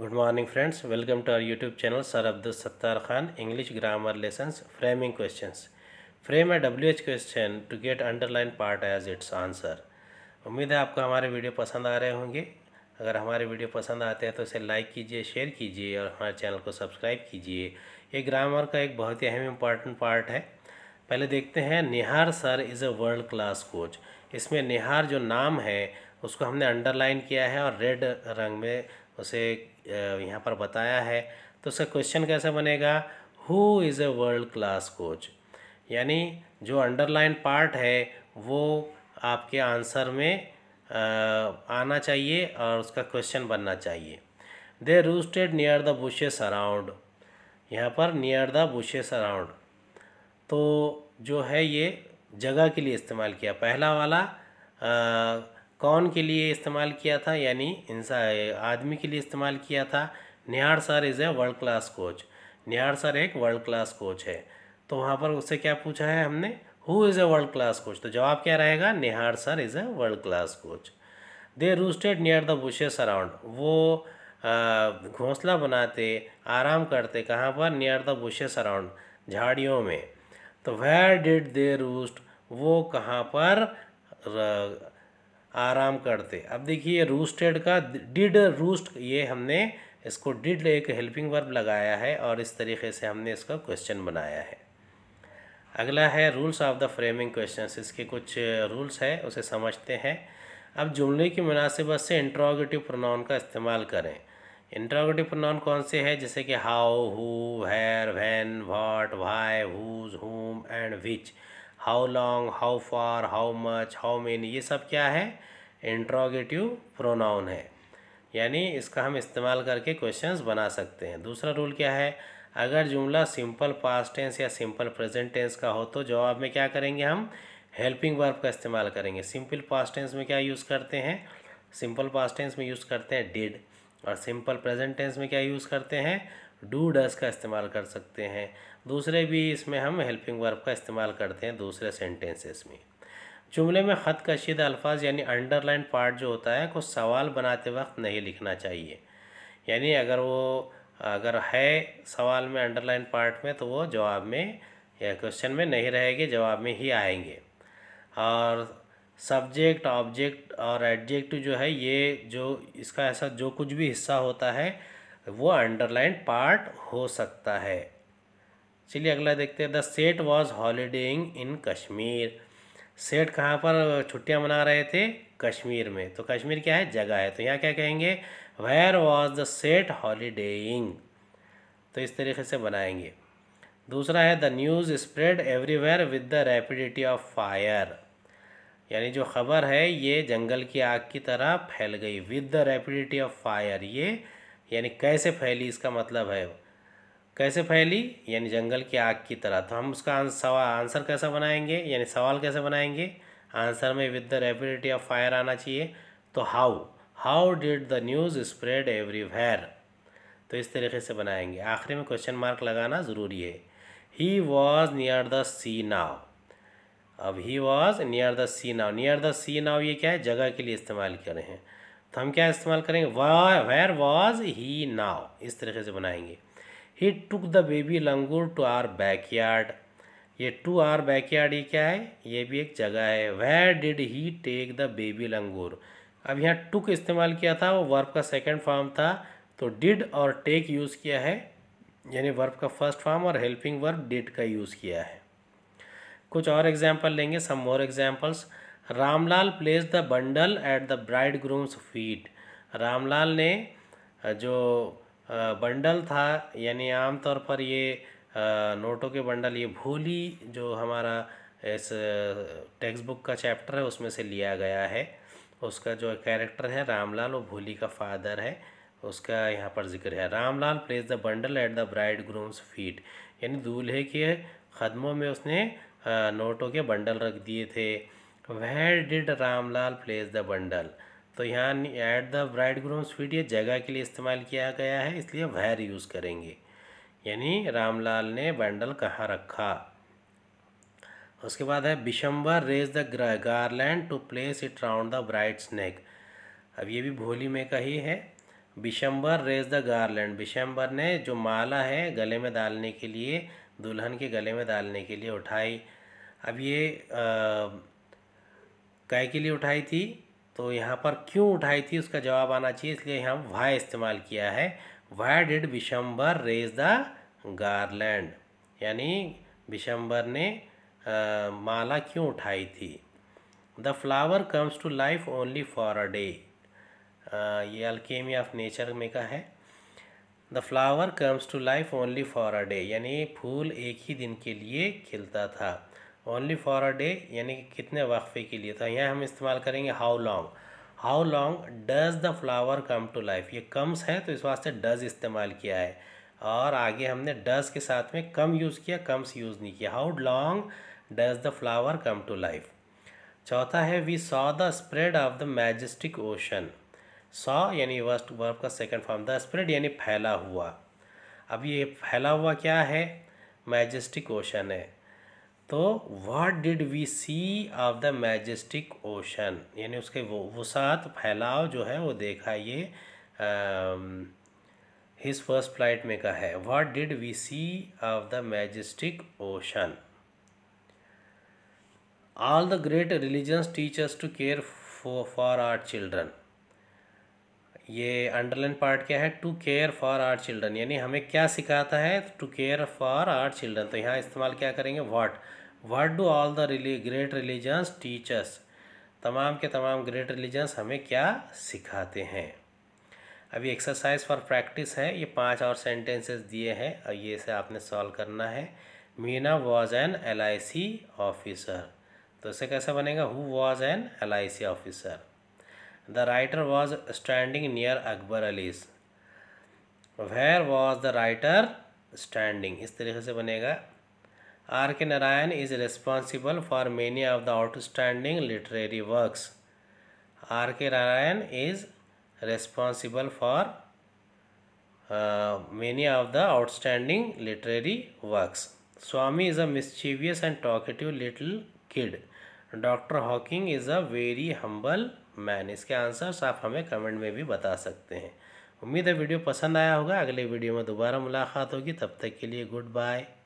good morning friends welcome to our YouTube channel sir Abdul Sattar Khan English grammar lesson framing questions frame a W H question to get underline part as its answer उम्मीद है आपको हमारे video पसंद आ रहे होंगे अगर हमारे वीडियो पसंद आते हैं तो इसे लाइक कीजिए शेयर कीजिए और हमारे चैनल को सब्सक्राइब कीजिए ये ग्रामर का एक बहुत ही अहम इम्पॉर्टेंट पार्ट है पहले देखते हैं Nihar sir is a world class coach इसमें निहार जो नाम है उसको हमने अंडरलाइन किया है और रेड रंग में उसे यहाँ पर बताया है तो उसका क्वेश्चन कैसे बनेगा who is a world class coach यानी जो अंडरलाइन पार्ट है वो आपके आंसर में आना चाहिए और उसका क्वेश्चन बनना चाहिए they roosted near the bushes around यहाँ पर नियर द बुशेस अराउंड तो जो है ये जगह के लिए इस्तेमाल किया पहला वाला कौन के लिए इस्तेमाल किया था यानी इंसा आदमी के लिए इस्तेमाल किया था Nihar sir is a world class coach Nihar sir एक वर्ल्ड क्लास कोच है तो वहाँ पर उससे क्या पूछा है हमने who is a world class coach तो जवाब क्या रहेगा Nihar sir is a world class coach they roosted near the bushes around वो घोंसला बनाते आराम करते कहाँ पर नियर द बुशेस अराउंड झाड़ियों में तो वेर डिड दे रूस्ट वो कहाँ पर आराम करते अब देखिए रूस्टेड का डिड रूस्ट ये हमने इसको डिड एक हेल्पिंग वर्ब लगाया है और इस तरीके से हमने इसका क्वेश्चन बनाया है अगला है rules of the framing question इसके कुछ रूल्स है उसे समझते हैं अब जुमले की मुनासिबत से इंट्रोगेटिव प्रोनाउन का इस्तेमाल करें इंट्रोगेटिव प्रोनाउन कौन से हैं जैसे कि how who where when what why whose whom and which how long how far how much how many ये सब क्या है इंट्रोगेटिव प्रोनाउन है यानी इसका हम इस्तेमाल करके क्वेश्चंस बना सकते हैं दूसरा रूल क्या है अगर जुमला सिंपल पास्ट टेंस या सिंपल प्रेजेंट टेंस का हो तो जवाब में क्या करेंगे हम हेल्पिंग वर्ब का इस्तेमाल करेंगे सिंपल पास्ट टेंस में क्या यूज़ करते हैं सिंपल पास्ट टेंस में यूज़ करते हैं डिड और सिंपल प्रेजेंट टेंस में क्या यूज़ करते हैं डू डस का इस्तेमाल कर सकते हैं दूसरे भी इसमें हम हेल्पिंग वर्ब का इस्तेमाल करते हैं दूसरे सेंटेंसेस में जुमले में ख़त कशीद अल्फाज यानी अंडरलाइन पार्ट जो होता है को सवाल बनाते वक्त नहीं लिखना चाहिए यानी अगर वो अगर है सवाल में अंडरलाइन पार्ट में तो वो जवाब में या क्वेश्चन में नहीं रहेगी जवाब में ही आएंगे और सब्जेक्ट ऑब्जेक्ट और एडजेक्ट जो है ये जो इसका ऐसा जो कुछ भी हिस्सा होता है वो अंडरलाइन पार्ट हो सकता है चलिए अगला देखते हैं द सेठ वॉज हॉलीडेइंग इन कश्मीर सेठ कहाँ पर छुट्टियाँ मना रहे थे कश्मीर में तो कश्मीर क्या है जगह है तो यहाँ क्या कहेंगे where was the seth holidaying तो इस तरीके से बनाएंगे दूसरा है the news spread everywhere with the rapidity of fire यानी जो खबर है ये जंगल की आग की तरह फैल गई with the rapidity of fire ये यानी कैसे फैली इसका मतलब है कैसे फैली यानी जंगल की आग की तरह तो हम उसका सवाल आंसर कैसा बनाएंगे यानी सवाल कैसे बनाएंगे आंसर में with the rapidity of fire आना चाहिए तो how how did the news spread everywhere तो इस तरीके से बनाएंगे आखिरी में क्वेश्चन मार्क लगाना ज़रूरी है he was near the sea now अब he was near the sea now near the sea now ये क्या है जगह के लिए इस्तेमाल कर रहे हैं तो हम क्या इस्तेमाल करेंगे वेयर वॉज ही नाव इस तरीके से बनाएंगे he took the baby langur to our backyard ये टू आर बैकयार्ड ये क्या है ये भी एक जगह है where did he take the baby langur अब यहाँ टुक इस्तेमाल किया था वो वर्ब का सेकेंड फॉर्म था तो डिड और टेक यूज़ किया है यानी वर्ब का फर्स्ट फॉर्म और हेल्पिंग वर्ब डिड का यूज़ किया है कुछ और एग्जाम्पल लेंगे some more examples Ramlal place the bundle at the bridegroom's feet Ramlal ने जो बंडल था यानी आमतौर पर ये नोटों के बंडल ये भूली जो हमारा इस टेक्स्ट बुक का चैप्टर है उसमें से लिया गया है उसका जो कैरेक्टर है रामलाल वो भोली का फादर है उसका यहाँ पर जिक्र है Ramlal place the bundle at the bridegroom's feet यानी दूल्हे के कदमों में उसने नोटों के बंडल रख दिए थे वह did Ramlal place the bundle तो यहाँ at the bridegroom sweet ये जगह के लिए इस्तेमाल किया गया है इसलिए वैर यूज़ करेंगे यानी रामलाल ने बैंडल कहाँ रखा उसके बाद है Bishambar raise the garland to place it round the bride's neck अब ये भी भोली में का ही है Bishambar raise the garland Bishambar ने जो माला है गले में डालने के लिए दुल्हन के गले में डालने के लिए उठाई अब ये आ, कह के लिए उठाई थी तो यहाँ पर क्यों उठाई थी उसका जवाब आना चाहिए इसलिए यहाँ वाई इस्तेमाल किया है why did Vishambar raise the garland यानी विशंबर ने आ, माला क्यों उठाई थी the flower comes to life only for a day ये अल्केमी ऑफ नेचर में का है the flower comes to life only for a day यानी फूल एक ही दिन के लिए खिलता था ओनली फॉर अ डे यानी कि कितने वक्फे के लिए था तो यहाँ हम इस्तेमाल करेंगे how long how long does the flower come to life ये कम्स है तो इस वास्ते डज इस्तेमाल किया है और आगे हमने डज के साथ में कम यूज़ किया कम्स यूज़ नहीं किया how long does the flower come to life चौथा है we saw the spread of the majestic ocean saw यानी वर्स्ट वर्ब का सेकेंड फॉर्म द स्प्रेड यानी फैला हुआ अब ये फैला हुआ क्या है मैजिस्टिक ओशन है तो what did we see of the majestic ocean यानी उसके वो वसात फैलाव जो है वो देखा ये हिज फर्स्ट फ्लाइट में का है what did we see of the majestic ocean all the great religions teachers to care for our children ये अंडरलाइन पार्ट क्या है to care for our children यानी हमें क्या सिखाता है to care for our children तो यहाँ इस्तेमाल क्या करेंगे what what do all the really great religions teachers तमाम के तमाम ग्रेट रिलीजन्स हमें क्या सिखाते हैं अभी एक्सरसाइज फॉर प्रैक्टिस है ये पांच और सेंटेंसेस दिए हैं और ये इसे आपने सॉल्व करना है Meena was an L officer तो इसे कैसे बनेगा who was an L officer the writer was standing near Akbar Ali's where was the writer standing इस तरीके से बनेगा R K Narayan is responsible for many of the outstanding literary works R K Narayan is responsible for many of the outstanding literary works Swami is a mischievous and talkative little kid doctor Hawking is a very humble man इसके answers आप हमें comment में भी बता सकते हैं उम्मीद है वीडियो पसंद आया होगा अगले वीडियो में दोबारा मुलाकात होगी तब तक के लिए गुड बाय